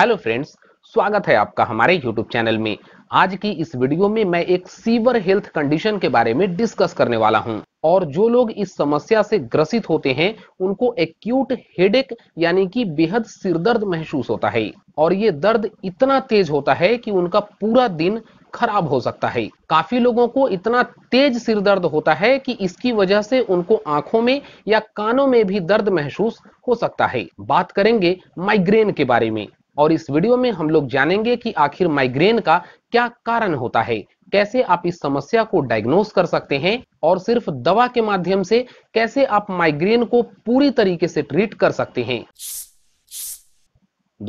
hello friends स्वागत है आपका हमारे यूट्यूब चैनल में आज की इस वीडियो में मैं एक सीवर हेल्थ कंडीशन के बारे में डिस्कस करने वाला हूं और जो लोग इस समस्या से ग्रसित होते हैं उनको एक्यूट हेडेक यानी कि बेहद सिरदर्द महसूस होता है और ये दर्द इतना तेज होता है कि उनका पूरा दिन खराब हो सकता है काफी लोगों को इतना तेज सिर दर्द होता है कि इसकी वजह से उनको आंखों में या कानों में भी दर्द महसूस हो सकता है बात करेंगे माइग्रेन के बारे में और इस वीडियो में हम लोग जानेंगे कि आखिर माइग्रेन का क्या कारण होता है कैसे आप इस समस्या को डायग्नोस कर सकते हैं और सिर्फ दवा के माध्यम से कैसे आप माइग्रेन को पूरी तरीके से ट्रीट कर सकते हैं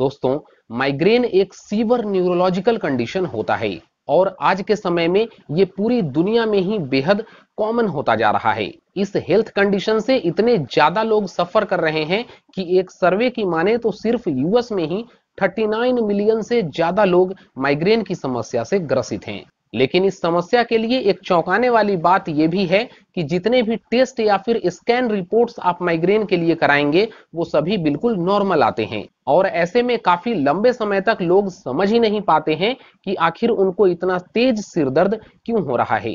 दोस्तों माइग्रेन एक सीवर न्यूरोलॉजिकल कंडीशन होता है और आज के समय में ये पूरी दुनिया में ही बेहद कॉमन होता जा रहा है इस हेल्थ कंडीशन से इतने ज्यादा लोग सफर कर रहे हैं कि एक सर्वे की माने तो सिर्फ यूएस में ही 39 मिलियन से ज्यादा लोग माइग्रेन की समस्या से ग्रसित हैं लेकिन इस समस्या के लिए एक चौंकाने वाली बात यह भी है कि जितने भी टेस्ट या फिर स्कैन रिपोर्ट्स आप माइग्रेन के लिए कराएंगे वो सभी बिल्कुल नॉर्मल आते हैं और ऐसे में काफी लंबे समय तक लोग समझ ही नहीं पाते हैं कि आखिर उनको इतना तेज सिरदर्द क्यों हो रहा है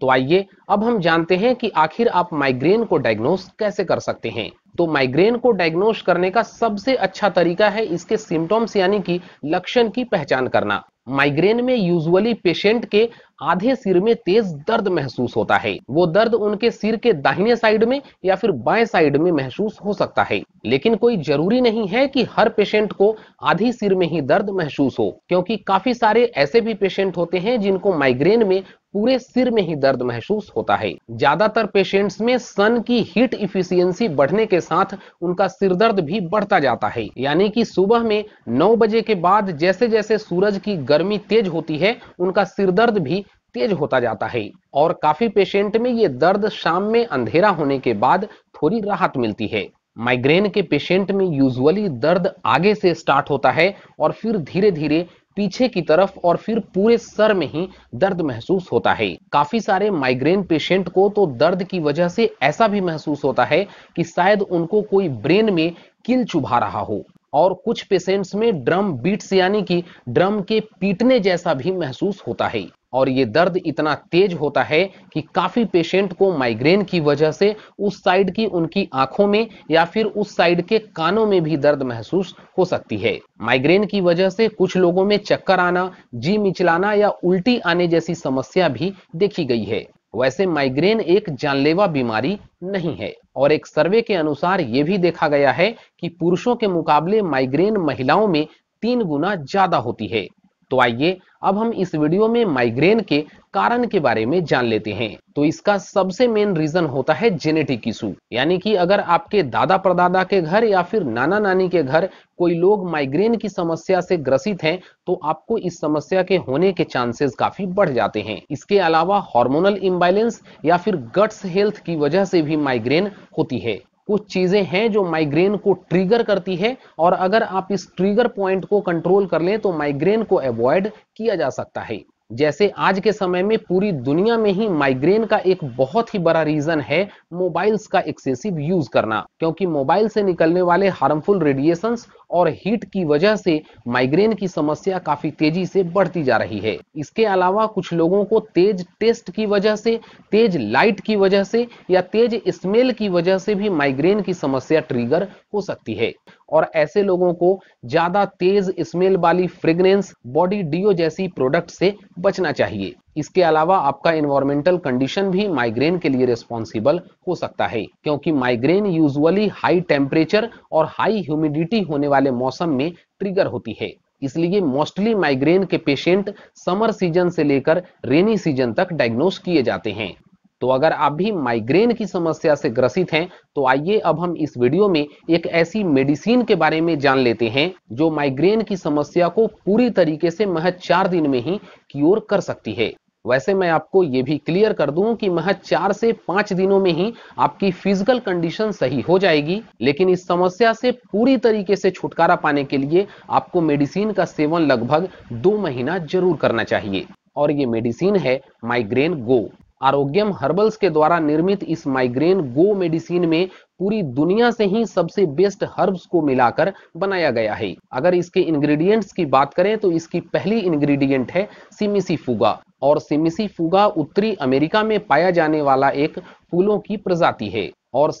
तो आइए अब हम जानते हैं कि आखिर आप माइग्रेन को डायग्नोस कैसे कर सकते हैं तो माइग्रेन को डायग्नोस करने का सबसे अच्छा तरीका है इसके सिम्टम्स यानी कि लक्षण की पहचान करना माइग्रेन में यूजुअली पेशेंट के आधे सिर में तेज दर्द महसूस होता है वो दर्द उनके सिर के दाहिने साइड में या फिर बाएं साइड में महसूस हो सकता है लेकिन कोई जरूरी नहीं है कि हर पेशेंट को आधे सिर में ही दर्द महसूस हो क्योंकि काफी सारे ऐसे भी पेशेंट होते हैं जिनको माइग्रेन में पूरे सिर में ही दर्द महसूस होता है ज्यादातर पेशेंट्स में सन की हीट इफिशियंसी बढ़ने के साथ उनका सिर दर्द भी बढ़ता जाता है यानी कि सुबह में 9 बजे के बाद जैसे जैसे सूरज की गर्मी तेज होती है उनका सिर दर्द भी तेज होता जाता है और काफी पेशेंट में ये दर्द शाम में अंधेरा होने के बाद थोड़ी राहत मिलती है माइग्रेन के पेशेंट में यूजुअली दर्द आगे से स्टार्ट होता है और फिर धीरे धीरे पीछे की तरफ और फिर पूरे सर में ही दर्द महसूस होता है काफी सारे माइग्रेन पेशेंट को तो दर्द की वजह से ऐसा भी महसूस होता है कि शायद उनको कोई ब्रेन में किल चुभा रहा हो और कुछ पेशेंट्स में ड्रम बीट्स यानी कि ड्रम के पीटने जैसा भी महसूस होता है और ये दर्द इतना तेज होता है कि काफी पेशेंट को माइग्रेन की वजह से उस साइड की उनकी आंखों में या फिर उस साइड के कानों में भी दर्द महसूस हो सकती है माइग्रेन की वजह से कुछ लोगों में चक्कर आना जी मिचलाना या उल्टी आने जैसी समस्या भी देखी गई है वैसे माइग्रेन एक जानलेवा बीमारी नहीं है और एक सर्वे के अनुसार यह भी देखा गया है कि पुरुषों के मुकाबले माइग्रेन महिलाओं में तीन गुना ज्यादा होती है तो आइए अब हम इस वीडियो में माइग्रेन के कारण के बारे में जान लेते हैं तो इसका सबसे मेन रीजन होता है जेनेटिक इशू यानी कि अगर आपके दादा परदादा के घर या फिर नाना नानी के घर कोई लोग माइग्रेन की समस्या से ग्रसित हैं तो आपको इस समस्या के होने के चांसेस काफी बढ़ जाते हैं इसके अलावा हार्मोनल इम्बैलेंस या फिर गट्स हेल्थ की वजह से भी माइग्रेन होती है कुछ चीज़ें हैं जो माइग्रेन को ट्रिगर करती है और अगर आप इस ट्रिगर पॉइंट को कंट्रोल कर लें तो माइग्रेन को अवॉइड किया जा सकता है जैसे आज के समय में पूरी दुनिया में ही माइग्रेन का एक बहुत ही बड़ा रीजन है मोबाइल्स का एक्सेसिव यूज करना क्योंकि मोबाइल से निकलने वाले हार्मफुल रेडिएशंस और हीट की वजह से माइग्रेन की समस्या काफी तेजी से बढ़ती जा रही है इसके अलावा कुछ लोगों को तेज टेस्ट की वजह से तेज लाइट की वजह से या तेज स्मेल की वजह से भी माइग्रेन की समस्या ट्रिगर हो सकती है और ऐसे लोगों को ज्यादा तेज स्मेल वाली फ्रेग्रेंस बॉडी डिओ जैसी प्रोडक्ट से बचना चाहिए इसके अलावा आपका इन्वायरमेंटल कंडीशन भी माइग्रेन के लिए रिस्पॉन्सिबल हो सकता है क्योंकि माइग्रेन यूजुअली हाई टेम्परेचर और हाई ह्यूमिडिटी होने वाले मौसम में ट्रिगर होती है इसलिए मोस्टली माइग्रेन के पेशेंट समर सीजन से लेकर रेनी सीजन तक डायग्नोस किए जाते हैं तो अगर आप भी माइग्रेन की समस्या से ग्रसित हैं तो आइए अब हम इस वीडियो में एक ऐसी मेडिसिन के बारे में जान लेते हैं जो माइग्रेन की समस्या को पूरी तरीके से महज चार दिन में ही क्योर कर सकती है वैसे मैं आपको ये भी क्लियर कर दूं कि महज चार से पांच दिनों में ही आपकी फिजिकल कंडीशन सही हो जाएगी लेकिन इस समस्या से पूरी तरीके से छुटकारा पाने के लिए आपको मेडिसिन का सेवन लगभग दो महीना जरूर करना चाहिए और ये मेडिसिन है माइग्रेन गो आरोग्यम हर्बल्स के द्वारा निर्मित इस माइग्रेन गो मेडिसिन में पूरी दुनिया से ही सबसे बेस्ट हर्ब्स को मिलाकर बनाया गया है अगर इसके इंग्रेडिएंट्स की बात करें तो इसकी पहली इंग्रेडिएंट है सिमिसी फुगा और सिमिसी फुगा उत्तरी अमेरिका में पाया जाने वाला एक फूलों की प्रजाति है और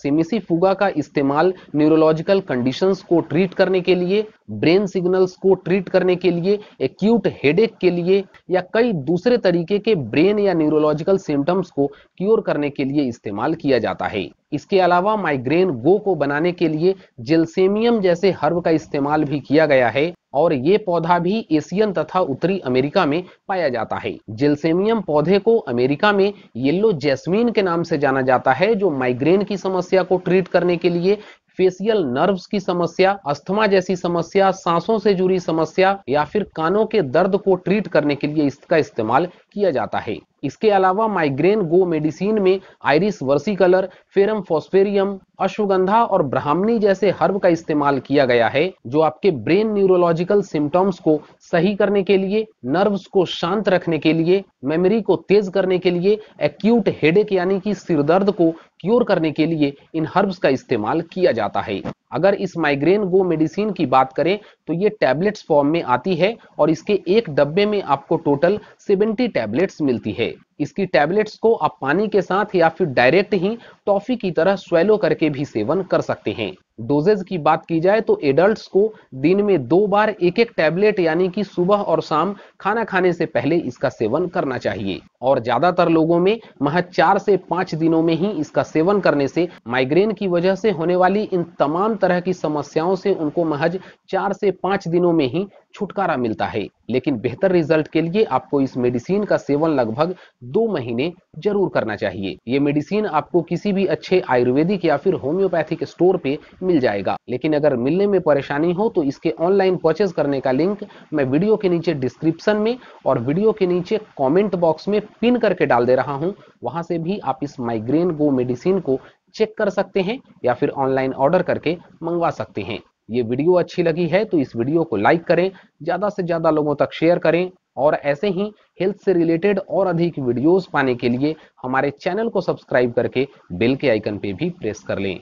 फुगा का इस्तेमाल न्यूरोलॉजिकल कंडीशंस को ट्रीट करने के लिए ब्रेन सिग्नल्स को ट्रीट करने के लिए एक्यूट हेडेक के लिए या कई दूसरे तरीके के ब्रेन या न्यूरोलॉजिकल सिम्टम्स को क्योर करने के लिए इस्तेमाल किया जाता है इसके अलावा माइग्रेन गो को बनाने के लिए जेलसेमियम जैसे हर्ब का इस्तेमाल भी किया गया है और ये पौधा भी एशियन तथा उत्तरी अमेरिका में पाया जाता है जेलसेमियम पौधे को अमेरिका में येलो जैस्मिन के नाम से जाना जाता है जो माइग्रेन की समस्या को ट्रीट करने के लिए फेसियल नर्व्स की समस्या अस्थमा जैसी समस्या सांसों से जुड़ी समस्या या फिर कानों के दर्द को ट्रीट करने के लिए इसका इस्तेमाल किया जाता है इसके अलावा माइग्रेन गो मेडिसिन में iris versicolor ferrum phosphoricum ashwagandha और ब्राह्मणी जैसे हर्ब का इस्तेमाल किया गया है जो आपके ब्रेन न्यूरोलॉजिकल सिम्टम्स को सही करने के लिए नर्व्स को शांत रखने के लिए मेमोरी को तेज करने के लिए एक्यूट हेडेक यानी कि सिरदर्द को क्योर करने के लिए इन हर्ब्स का इस्तेमाल किया जाता है अगर इस माइग्रेन गो मेडिसिन की बात करें तो ये टैबलेट्स फॉर्म में आती है और इसके एक डब्बे में आपको टोटल 70 टैबलेट्स मिलती है इसकी टैबलेट्स को आप पानी के साथ या फिर डायरेक्ट ही टॉफी की तरह स्वेलो करके भी सेवन कर सकते हैं डोजेज की बात की जाए तो एडल्ट्स को दिन में दो बार एक एक टैबलेट यानी कि सुबह और शाम खाना खाने से पहले इसका सेवन करना चाहिए और ज्यादातर लोगों में महज चार से पांच दिनों में ही इसका सेवन करने से माइग्रेन की वजह से होने वाली इन तमाम तरह की समस्याओं से उनको महज चार से पांच दिनों में ही छुटकारा मिलता है लेकिन बेहतर रिजल्ट के लिए आपको इस मेडिसिन का सेवन लगभग दो महीने जरूर करना चाहिए ये मेडिसिन आपको किसी भी अच्छे आयुर्वेदिक या फिर होम्योपैथिक स्टोर पे मिल जाएगा लेकिन अगर मिलने में परेशानी हो तो इसके ऑनलाइन परचेज करने का लिंक मैं वीडियो के नीचे डिस्क्रिप्शन में और वीडियो के नीचे कॉमेंट बॉक्स में पिन करके डाल दे रहा हूं वहां से भी आप इस माइग्रेन गो मेडिसिन को चेक कर सकते हैं या फिर ऑनलाइन ऑर्डर करके मंगवा सकते हैं ये वीडियो अच्छी लगी है तो इस वीडियो को लाइक करें ज़्यादा से ज़्यादा लोगों तक शेयर करें और ऐसे ही हेल्थ से रिलेटेड और अधिक वीडियोस पाने के लिए हमारे चैनल को सब्सक्राइब करके बेल के आइकन पे भी प्रेस कर लें